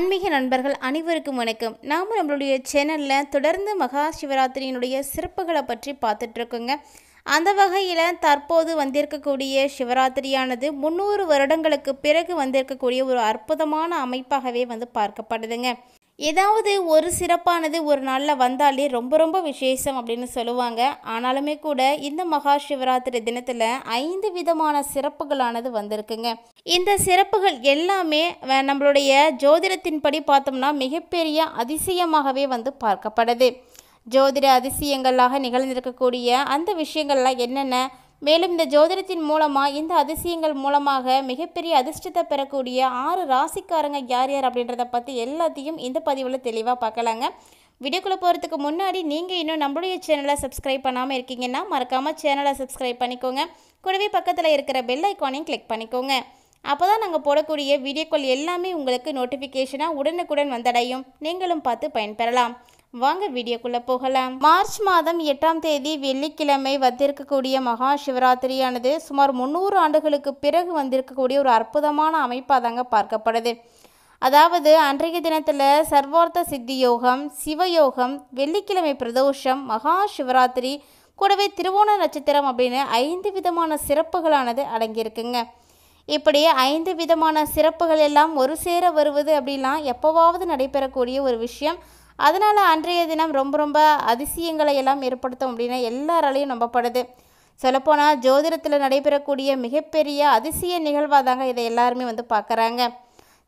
ஆன்மீக நண்பர்கள் அனைவருக்கும் வணக்கம் நாம் நம்மளுடைய சேனலில் தொடர்ந்து மகா சிவராத்திரியினுடைய சிறப்புகளை பற்றி பார்த்துட்ருக்கோங்க அந்த வகையில் தற்போது வந்திருக்கக்கூடிய சிவராத்திரியானது முந்நூறு வருடங்களுக்கு பிறகு வந்திருக்கக்கூடிய ஒரு அற்புதமான அமைப்பாகவே வந்து பார்க்கப்படுதுங்க ஏதாவது ஒரு சிறப்பானது ஒரு நாளில் வந்தாலே ரொம்ப ரொம்ப விசேஷம் அப்படின்னு சொல்லுவாங்க ஆனாலுமே கூட இந்த மகா சிவராத்திரி தினத்தில் ஐந்து விதமான சிறப்புகளானது வந்திருக்குங்க இந்த சிறப்புகள் எல்லாமே நம்மளுடைய ஜோதிடத்தின்படி பார்த்தோம்னா மிகப்பெரிய அதிசயமாகவே வந்து பார்க்கப்படுது ஜோதிட அதிசயங்களாக நிகழ்ந்திருக்கக்கூடிய அந்த விஷயங்கள்லாம் என்னென்ன மேலும் இந்த ஜோதிடத்தின் மூலமாக இந்த அதிசயங்கள் மூலமாக மிகப்பெரிய அதிர்ஷ்டத்தை பெறக்கூடிய ஆறு ராசிக்காரங்க யார் யார் அப்படின்றத பற்றி எல்லாத்தையும் இந்த பதிவில் தெளிவாக பார்க்கலாங்க வீடியோக்குள்ளே போகிறதுக்கு முன்னாடி நீங்கள் இன்னும் நம்மளுடைய சேனலை சப்ஸ்கிரைப் பண்ணாமல் இருக்கீங்கன்னா மறக்காமல் சேனலை சப்ஸ்கிரைப் பண்ணிக்கோங்க கூடவே பக்கத்தில் இருக்கிற பெல் ஐக்கானையும் கிளிக் பண்ணிக்கோங்க அப்போ தான் நாங்கள் போடக்கூடிய வீடியோக்கள் எல்லாமே உங்களுக்கு நோட்டிஃபிகேஷனாக உடனுக்குடன் வந்தடையும் நீங்களும் பார்த்து பயன்பெறலாம் வாங்க வீடியோக்குள்ளே போகலாம் மார்ச் மாதம் எட்டாம் தேதி வெள்ளிக்கிழமை வந்திருக்கக்கூடிய மகா சிவராத்திரியானது சுமார் முந்நூறு ஆண்டுகளுக்கு பிறகு வந்திருக்கக்கூடிய ஒரு அற்புதமான அமைப்பாக தாங்க பார்க்கப்படுது அதாவது அன்றைய தினத்தில் சர்வார்த்த சித்தி யோகம் சிவயோகம் வெள்ளிக்கிழமை பிரதோஷம் மகா சிவராத்திரி கூடவே திருவோண நட்சத்திரம் அப்படின்னு ஐந்து விதமான சிறப்புகளானது அடங்கியிருக்குங்க இப்படி ஐந்து விதமான சிறப்புகள் எல்லாம் ஒரு சேர வருவது அப்படிலாம் எப்போவாவது நடைபெறக்கூடிய ஒரு விஷயம் அதனால் அன்றைய தினம் ரொம்ப ரொம்ப அதிசயங்களை எல்லாம் ஏற்படுத்தும் அப்படின்னா எல்லாராலையும் நம்பப்படுது சொல்லப்போனால் ஜோதிடத்தில் நடைபெறக்கூடிய மிகப்பெரிய அதிசய நிகழ்வாக தாங்க இதை எல்லாருமே வந்து பார்க்குறாங்க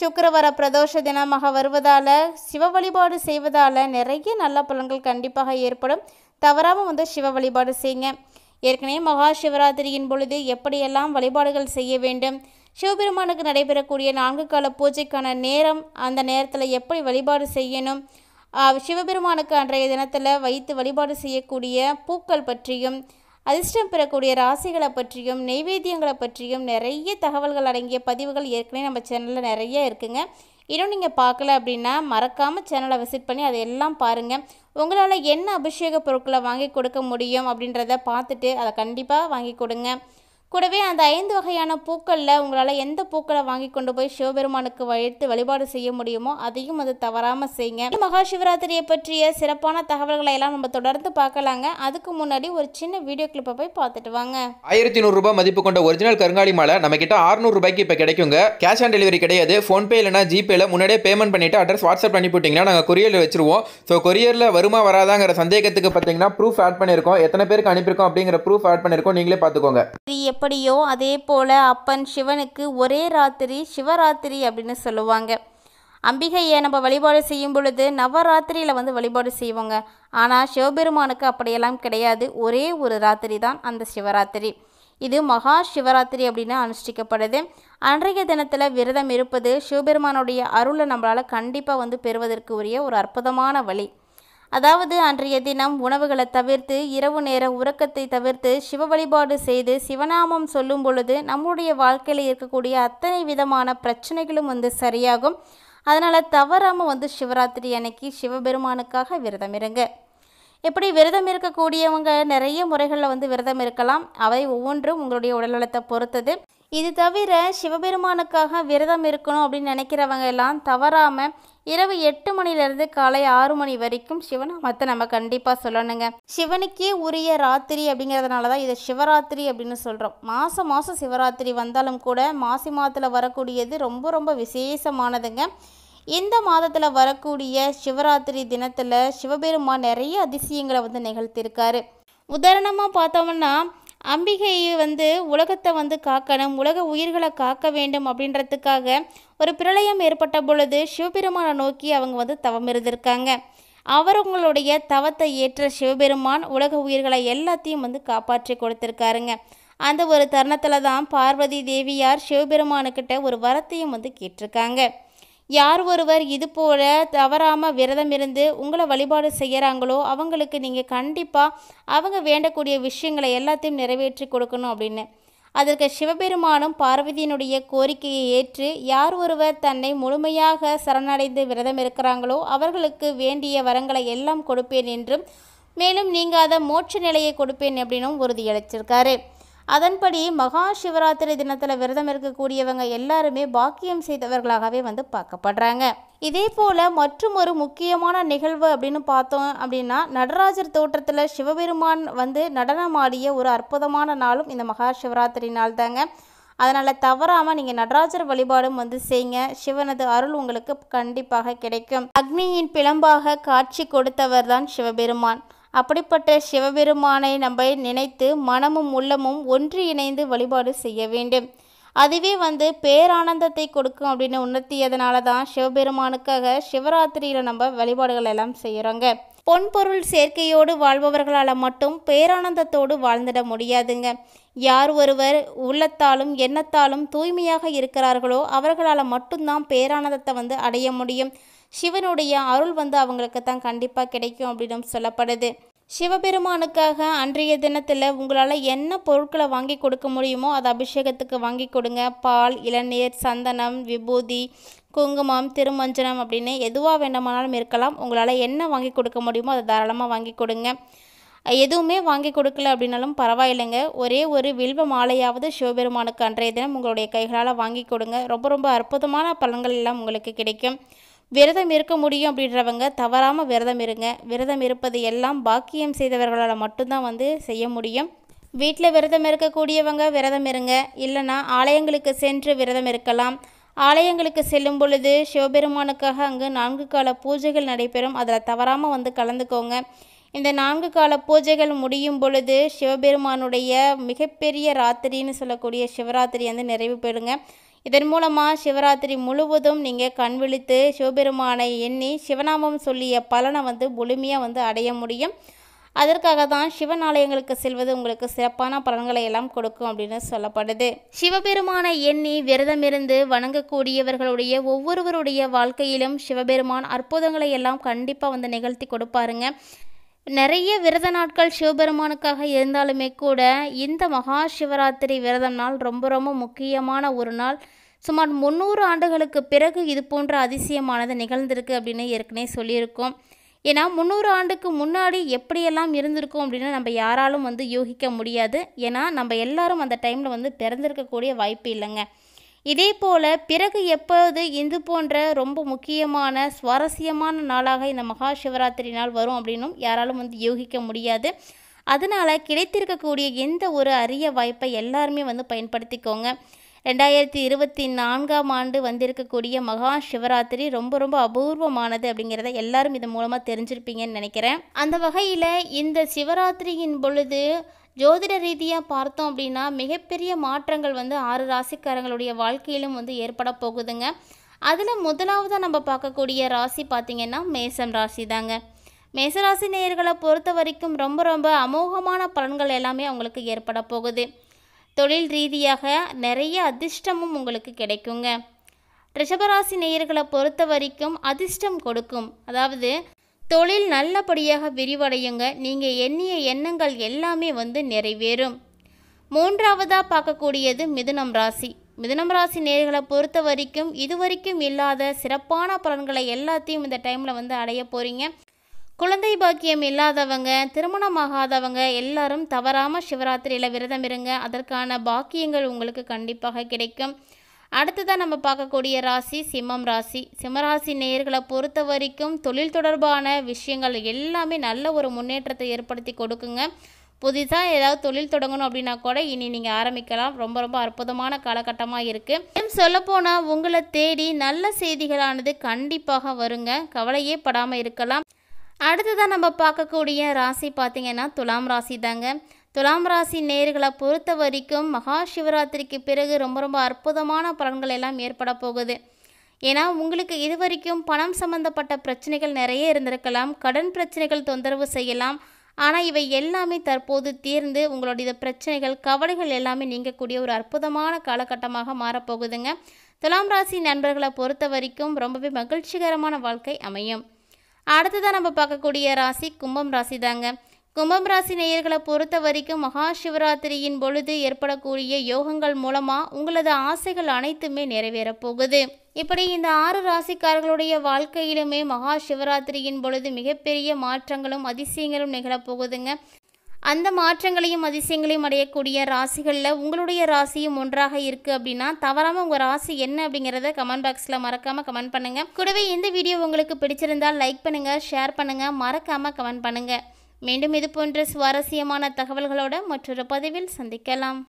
சுக்கரவர பிரதோஷ தினமாக வருவதால் சிவ வழிபாடு செய்வதால் நிறைய நல்ல பலன்கள் கண்டிப்பாக ஏற்படும் தவறாமல் வந்து சிவ வழிபாடு செய்யுங்க ஏற்கனவே மகா சிவராத்திரியின் பொழுது எப்படியெல்லாம் வழிபாடுகள் செய்ய வேண்டும் சிவபெருமானுக்கு நடைபெறக்கூடிய நான்கு கால பூஜைக்கான நேரம் அந்த நேரத்தில் எப்படி வழிபாடு செய்யணும் சிவபெருமானுக்கு அன்றைய தினத்தில் வைத்து வழிபாடு செய்யக்கூடிய பூக்கள் பற்றியும் அதிர்ஷ்டம் பெறக்கூடிய ராசிகளை பற்றியும் நெய்வேத்தியங்களை பற்றியும் நிறைய தகவல்கள் அடங்கிய பதிவுகள் ஏற்கனவே நம்ம சேனலில் நிறைய இருக்குங்க இன்னும் நீங்கள் பார்க்கல அப்படின்னா மறக்காமல் சேனலை விசிட் பண்ணி அதை எல்லாம் பாருங்கள் உங்களால் என்ன அபிஷேக பொருட்களை வாங்கி கொடுக்க முடியும் அப்படின்றத பார்த்துட்டு அதை கண்டிப்பாக வாங்கி கொடுங்க கூடவே அந்த ஐந்து வகையான பூக்களில் உங்களால் எந்த பூக்களை வாங்கி கொண்டு போய் சிவபெருமானுக்கு வைத்து வழிபாடு செய்ய முடியுமோ அதையும் அது தவறாமல் செய்யுங்க மகா சிவராத்திரியை பற்றிய சிறப்பான தகவல்களை எல்லாம் நம்ம தொடர்ந்து பார்க்கலாங்க அதுக்கு முன்னாடி ஒரு சின்ன வீடியோ கிளிப்பை போய் பார்த்துட்டு வாங்க ஆயிரத்தி நூறுரூபா மதிப்பு கொண்ட ஒரிஜினல் கருங்காலி மாலை நம்ம கிட்ட அறுநூறு ரூபாய்க்கு இப்போ கிடைக்குங்க கேஷ் ஆன் டெலிவரி கிடையாது ஃபோன்பே இல்லைனா ஜிபேல முன்னாடியே பேமெண்ட் பண்ணிட்டு அட்ரஸ் வாட்ஸ்அப் அனுப்பிவிட்டிங்கன்னா நாங்கள் கொரியரில் வச்சிருவோம் ஸோ கொரியரில் வருமா வராதாங்கிற சந்தேகத்துக்கு பார்த்தீங்கன்னா ப்ரூஃப் ஆட் பண்ணியிருக்கோம் எத்தனை பேருக்கு அனுப்பியிருக்கோம் அப்படிங்கிற ப்ரூஃப் ஆட் பண்ணியிருக்கோம் நீங்களே பார்த்துக்கோங்க எப்படி எப்படியோ அதே போல் அப்பன் சிவனுக்கு ஒரே ராத்திரி சிவராத்திரி அப்படின்னு சொல்லுவாங்க அம்பிகையை நம்ம வழிபாடு செய்யும் பொழுது நவராத்திரியில் வந்து வழிபாடு செய்வோங்க ஆனால் சிவபெருமானுக்கு அப்படியெல்லாம் கிடையாது ஒரே ஒரு ராத்திரி தான் அந்த சிவராத்திரி இது மகா சிவராத்திரி அப்படின்னு அனுஷ்டிக்கப்படுது அன்றைய தினத்தில் விரதம் இருப்பது சிவபெருமானுடைய அருளை நம்மளால் கண்டிப்பாக வந்து பெறுவதற்கு உரிய ஒரு அற்புதமான வழி அதாவது அன்றைய தினம் உணவுகளை தவிர்த்து இரவு நேர உறக்கத்தை தவிர்த்து சிவ வழிபாடு செய்து சிவநாமம் சொல்லும் பொழுது நம்முடைய வாழ்க்கையில் இருக்கக்கூடிய அத்தனை விதமான பிரச்சனைகளும் வந்து சரியாகும் அதனால் தவறாமல் வந்து சிவராத்திரி அன்னைக்கு சிவபெருமானுக்காக விரதம் இருங்க எப்படி விரதம் இருக்கக்கூடியவங்க நிறைய முறைகளில் வந்து விரதம் இருக்கலாம் அவை ஒவ்வொன்றும் உங்களுடைய உடல்நலத்தை பொறுத்தது இது தவிர சிவபெருமானுக்காக விரதம் இருக்கணும் அப்படின்னு நினைக்கிறவங்க எல்லாம் தவறாமல் இரவு எட்டு மணிலேருந்து காலை ஆறு மணி வரைக்கும் சிவநாமத்தை நம்ம கண்டிப்பாக சொல்லணுங்க சிவனுக்கே உரிய ராத்திரி அப்படிங்கிறதுனால தான் இதை சிவராத்திரி அப்படின்னு சொல்கிறோம் மாதம் மாதம் சிவராத்திரி வந்தாலும் கூட மாசி மாதத்தில் வரக்கூடியது ரொம்ப ரொம்ப விசேஷமானதுங்க இந்த மாதத்தில் வரக்கூடிய சிவராத்திரி தினத்தில் சிவபெருமான் நிறைய அதிசயங்களை வந்து நிகழ்த்தியிருக்காரு உதாரணமாக பார்த்தோம்னா அம்பிகையை வந்து உலகத்தை வந்து காக்கணும் உலக உயிர்களை காக்க வேண்டும் அப்படின்றதுக்காக ஒரு பிரளயம் ஏற்பட்ட பொழுது சிவபெருமானை நோக்கி அவங்க வந்து தவம் இருந்திருக்காங்க அவரவங்களுடைய தவத்தை ஏற்ற சிவபெருமான் உலக உயிர்களை எல்லாத்தையும் வந்து காப்பாற்றி கொடுத்துருக்காருங்க அந்த ஒரு தருணத்தில் தான் பார்வதி தேவியார் சிவபெருமானுக்கிட்ட ஒரு வரத்தையும் வந்து கேட்டிருக்காங்க யார் ஒருவர் இது போல தவறாமல் விரதம் இருந்து உங்களை வழிபாடு செய்கிறாங்களோ அவங்களுக்கு நீங்கள் கண்டிப்பாக அவங்க வேண்டக்கூடிய விஷயங்களை எல்லாத்தையும் நிறைவேற்றி கொடுக்கணும் அப்படின்னு அதற்கு சிவபெருமானும் பார்வதியினுடைய கோரிக்கையை ஏற்று யார் ஒருவர் தன்னை முழுமையாக சரணடைந்து விரதம் இருக்கிறாங்களோ அவர்களுக்கு வேண்டிய வரங்களை எல்லாம் கொடுப்பேன் என்றும் மேலும் நீங்காத மோட்ச நிலையை கொடுப்பேன் அப்படின்னும் உறுதியளிச்சிருக்காரு அதன்படி மகா சிவராத்திரி தினத்தில் விரதம் இருக்கக்கூடியவங்க எல்லாருமே பாக்கியம் செய்தவர்களாகவே வந்து பார்க்கப்படுறாங்க இதே போல மற்றும் ஒரு முக்கியமான நிகழ்வு அப்படின்னு பார்த்தோம் அப்படின்னா நடராஜர் தோற்றத்தில் சிவபெருமான் வந்து நடனமாடிய ஒரு அற்புதமான நாளும் இந்த மகா சிவராத்திரி நாள் தாங்க அதனால் தவறாமல் நீங்கள் நடராஜர் வழிபாடும் வந்து செய்யுங்க சிவனது அருள் உங்களுக்கு கண்டிப்பாக கிடைக்கும் அக்னியின் பிளம்பாக காட்சி கொடுத்தவர் தான் சிவபெருமான் அப்படிப்பட்ட சிவபெருமானை நம்ம நினைத்து மனமும் உள்ளமும் ஒன்று இணைந்து வழிபாடு செய்ய வேண்டும் அதுவே வந்து பேரானந்தத்தை கொடுக்கும் அப்படின்னு உணர்த்தியதுனால தான் சிவபெருமானுக்காக சிவராத்திரியில் நம்ம வழிபாடுகள் எல்லாம் செய்கிறோங்க பொன்பொருள் சேர்க்கையோடு வாழ்பவர்களால் மட்டும் பேரானந்தத்தோடு வாழ்ந்திட முடியாதுங்க யார் ஒருவர் உள்ளத்தாலும் எண்ணத்தாலும் தூய்மையாக இருக்கிறார்களோ அவர்களால் மட்டும்தான் பேரானந்தத்தை வந்து அடைய முடியும் சிவனுடைய அருள் வந்து அவங்களுக்கு தான் கண்டிப்பாக கிடைக்கும் அப்படின்னு சொல்லப்படுது சிவபெருமானுக்காக அன்றைய தினத்தில் உங்களால் என்ன பொருட்களை வாங்கி கொடுக்க முடியுமோ அதை அபிஷேகத்துக்கு வாங்கி கொடுங்க பால் இளநீர் சந்தனம் விபூதி குங்குமம் திருமஞ்சனம் அப்படின்னு எதுவாக வேண்டுமானாலும் இருக்கலாம் உங்களால் என்ன வாங்கி கொடுக்க முடியுமோ அதை தாராளமாக வாங்கி கொடுங்க எதுவுமே வாங்கி கொடுக்கல அப்படின்னாலும் பரவாயில்லைங்க ஒரே ஒரு வில்வ மாலையாவது சிவபெருமானுக்கு அன்றைய தினம் உங்களுடைய கைகளால் வாங்கி கொடுங்க ரொம்ப ரொம்ப அற்புதமான பலன்கள் எல்லாம் உங்களுக்கு கிடைக்கும் விரதம் இருக்க முடியும் அப்படின்றவங்க தவறாமல் விரதம் இருங்க விரதம் இருப்பது எல்லாம் பாக்கியம் செய்தவர்களால் மட்டும்தான் வந்து செய்ய முடியும் வீட்டில் விரதம் இருக்கக்கூடியவங்க விரதம் இருங்க இல்லைனா ஆலயங்களுக்கு சென்று விரதம் இருக்கலாம் ஆலயங்களுக்கு செல்லும் பொழுது சிவபெருமானுக்காக அங்கு நான்கு கால பூஜைகள் நடைபெறும் அதில் தவறாமல் வந்து கலந்துக்கோங்க இந்த நான்கு கால பூஜைகள் முடியும் பொழுது சிவபெருமானுடைய மிகப்பெரிய ராத்திரின்னு சொல்லக்கூடிய சிவராத்திரி வந்து நிறைவு பெறுங்க இதன் மூலமாக சிவராத்திரி முழுவதும் நீங்கள் கண் விழித்து சிவபெருமானை எண்ணி சிவநாமம் சொல்லிய பலனை வந்து முழுமையாக வந்து அடைய முடியும் அதற்காக தான் சிவன் ஆலயங்களுக்கு செல்வது உங்களுக்கு சிறப்பான பலன்களை எல்லாம் கொடுக்கும் அப்படின்னு சொல்லப்படுது சிவபெருமானை எண்ணி விரதமிருந்து வணங்கக்கூடியவர்களுடைய ஒவ்வொருவருடைய வாழ்க்கையிலும் சிவபெருமான் அற்புதங்களை எல்லாம் கண்டிப்பாக வந்து நிகழ்த்தி கொடுப்பாருங்க நிறைய விரத நாட்கள் சிவபெருமானுக்காக இருந்தாலுமே கூட இந்த மகா சிவராத்திரி விரதம் நாள் ரொம்ப ரொம்ப முக்கியமான ஒரு நாள் சுமார் முந்நூறு ஆண்டுகளுக்கு பிறகு இது போன்ற அதிசயமானது நிகழ்ந்திருக்கு அப்படின்னு ஏற்கனவே சொல்லியிருக்கோம் ஏன்னா முந்நூறு ஆண்டுக்கு முன்னாடி எப்படியெல்லாம் இருந்திருக்கும் அப்படின்னு நம்ம யாராலும் வந்து யூகிக்க முடியாது ஏன்னா நம்ம எல்லாரும் அந்த டைமில் வந்து பிறந்திருக்கக்கூடிய வாய்ப்பு இல்லைங்க இதே போல் பிறகு எப்போது இந்து போன்ற ரொம்ப முக்கியமான சுவாரஸ்யமான நாளாக இந்த மகா சிவராத்திரி நாள் வரும் அப்படின்னும் யாராலும் வந்து யூகிக்க முடியாது அதனால் கிடைத்திருக்கக்கூடிய எந்த ஒரு அரிய வாய்ப்பை எல்லாருமே வந்து பயன்படுத்திக்கோங்க ரெண்டாயிரத்தி இருபத்தி நான்காம் ஆண்டு வந்திருக்கக்கூடிய மகா சிவராத்திரி ரொம்ப ரொம்ப அபூர்வமானது அப்படிங்கிறத எல்லாரும் இது மூலமாக தெரிஞ்சிருப்பீங்கன்னு நினைக்கிறேன் அந்த வகையில் இந்த சிவராத்திரியின் பொழுது ஜோதிட ரீதியாக பார்த்தோம் அப்படின்னா மிகப்பெரிய மாற்றங்கள் வந்து ஆறு ராசிக்காரங்களுடைய வாழ்க்கையிலும் வந்து ஏற்பட போகுதுங்க அதில் முதலாவதாக நம்ம பார்க்கக்கூடிய ராசி பார்த்திங்கன்னா மேசம் ராசி தாங்க மேசராசி நேயர்களை பொறுத்த வரைக்கும் ரொம்ப ரொம்ப அமோகமான பலன்கள் எல்லாமே அவங்களுக்கு ஏற்பட போகுது தொழில் ரீதியாக நிறைய அதிர்ஷ்டமும் உங்களுக்கு கிடைக்குங்க ரிஷபராசி நேயர்களை பொறுத்த வரைக்கும் அதிர்ஷ்டம் கொடுக்கும் அதாவது தொழில் நல்லபடியாக விரிவடையுங்க நீங்கள் எண்ணிய எண்ணங்கள் எல்லாமே வந்து நிறைவேறும் மூன்றாவதாக பார்க்கக்கூடியது மிதுனம் ராசி மிதுனம் ராசி நேர்களை பொறுத்த வரைக்கும் இதுவரைக்கும் இல்லாத சிறப்பான பலன்களை எல்லாத்தையும் இந்த டைமில் வந்து அடைய போகிறீங்க குழந்தை பாக்கியம் இல்லாதவங்க திருமணமாகாதவங்க எல்லாரும் தவறாமல் சிவராத்திரியில் விரதம் இருங்க அதற்கான பாக்கியங்கள் உங்களுக்கு கண்டிப்பாக கிடைக்கும் அடுத்ததாக நம்ம பார்க்கக்கூடிய ராசி சிம்மம் ராசி சிம்மராசி நேர்களை பொறுத்த வரைக்கும் தொழில் தொடர்பான விஷயங்கள் எல்லாமே நல்ல ஒரு முன்னேற்றத்தை ஏற்படுத்தி கொடுக்குங்க புதிதாக ஏதாவது தொழில் தொடங்கணும் அப்படின்னா கூட இனி நீங்கள் ஆரம்பிக்கலாம் ரொம்ப ரொம்ப அற்புதமான காலகட்டமாக இருக்குது சொல்லப்போனால் உங்களை தேடி நல்ல செய்திகளானது கண்டிப்பாக வருங்க கவலையே படாமல் இருக்கலாம் அடுத்ததாக நம்ம பார்க்கக்கூடிய ராசி பார்த்திங்கன்னா துலாம் ராசி தாங்க துலாம் ராசி நேர்களை பொறுத்த வரைக்கும் மகா சிவராத்திரிக்கு பிறகு ரொம்ப ரொம்ப அற்புதமான பலன்கள் எல்லாம் ஏற்பட போகுது ஏன்னா உங்களுக்கு இது வரைக்கும் பணம் சம்மந்தப்பட்ட பிரச்சனைகள் நிறைய இருந்திருக்கலாம் கடன் பிரச்சனைகள் தொந்தரவு செய்யலாம் ஆனால் இவை எல்லாமே தற்போது தீர்ந்து உங்களுடைய பிரச்சனைகள் கவலைகள் எல்லாமே நீங்கக்கூடிய ஒரு அற்புதமான காலகட்டமாக மாறப்போகுதுங்க துலாம் ராசி நண்பர்களை பொறுத்த வரைக்கும் ரொம்பவே மகிழ்ச்சிகரமான வாழ்க்கை அமையும் அடுத்ததாக நம்ம பார்க்கக்கூடிய ராசி கும்பம் ராசி தாங்க கும்பம் ராசி நேயர்களை பொறுத்த வரைக்கும் மகா சிவராத்திரியின் பொழுது ஏற்படக்கூடிய யோகங்கள் மூலமாக உங்களது ஆசைகள் அனைத்துமே நிறைவேறப் போகுது இப்படி இந்த ஆறு ராசிக்காரர்களுடைய வாழ்க்கையிலுமே மகா சிவராத்திரியின் பொழுது மிகப்பெரிய மாற்றங்களும் அதிசயங்களும் நிகழப்போகுதுங்க அந்த மாற்றங்களையும் அதிசயங்களையும் அடையக்கூடிய ராசிகளில் உங்களுடைய ராசியும் ஒன்றாக இருக்குது அப்படின்னா தவறாமல் உங்கள் ராசி என்ன அப்படிங்கிறத கமெண்ட் பாக்ஸில் மறக்காமல் கமெண்ட் பண்ணுங்கள் கூடவே இந்த வீடியோ உங்களுக்கு பிடிச்சிருந்தால் லைக் பண்ணுங்கள் ஷேர் பண்ணுங்கள் மறக்காமல் கமெண்ட் பண்ணுங்கள் மீண்டும் இது போன்ற சுவாரஸ்யமான தகவல்களோடு மற்றொரு பதிவில் சந்திக்கலாம்